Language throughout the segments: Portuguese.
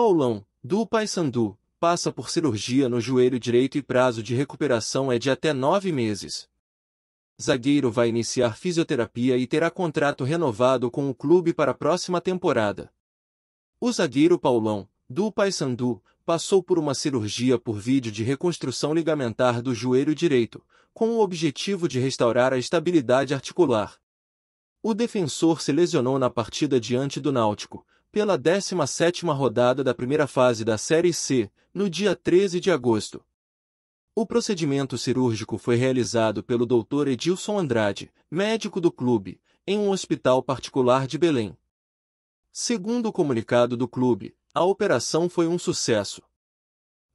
Paulão, do Paysandu, passa por cirurgia no joelho direito e prazo de recuperação é de até nove meses. Zagueiro vai iniciar fisioterapia e terá contrato renovado com o clube para a próxima temporada. O zagueiro Paulão, do Paysandu, passou por uma cirurgia por vídeo de reconstrução ligamentar do joelho direito, com o objetivo de restaurar a estabilidade articular. O defensor se lesionou na partida diante do Náutico, pela 17ª rodada da primeira fase da Série C, no dia 13 de agosto. O procedimento cirúrgico foi realizado pelo Dr. Edilson Andrade, médico do clube, em um hospital particular de Belém. Segundo o comunicado do clube, a operação foi um sucesso.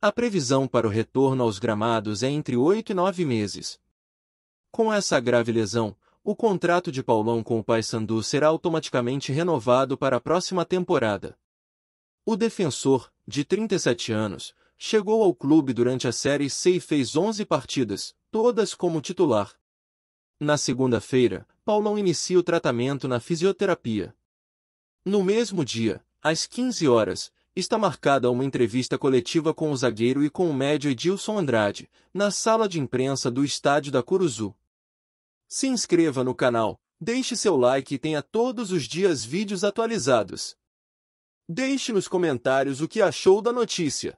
A previsão para o retorno aos gramados é entre oito e nove meses. Com essa grave lesão, o contrato de Paulão com o Paysandu será automaticamente renovado para a próxima temporada. O defensor, de 37 anos, chegou ao clube durante a Série C e fez 11 partidas, todas como titular. Na segunda-feira, Paulão inicia o tratamento na fisioterapia. No mesmo dia, às 15 horas, está marcada uma entrevista coletiva com o zagueiro e com o médio Edilson Andrade, na sala de imprensa do estádio da Curuzu. Se inscreva no canal, deixe seu like e tenha todos os dias vídeos atualizados. Deixe nos comentários o que achou da notícia.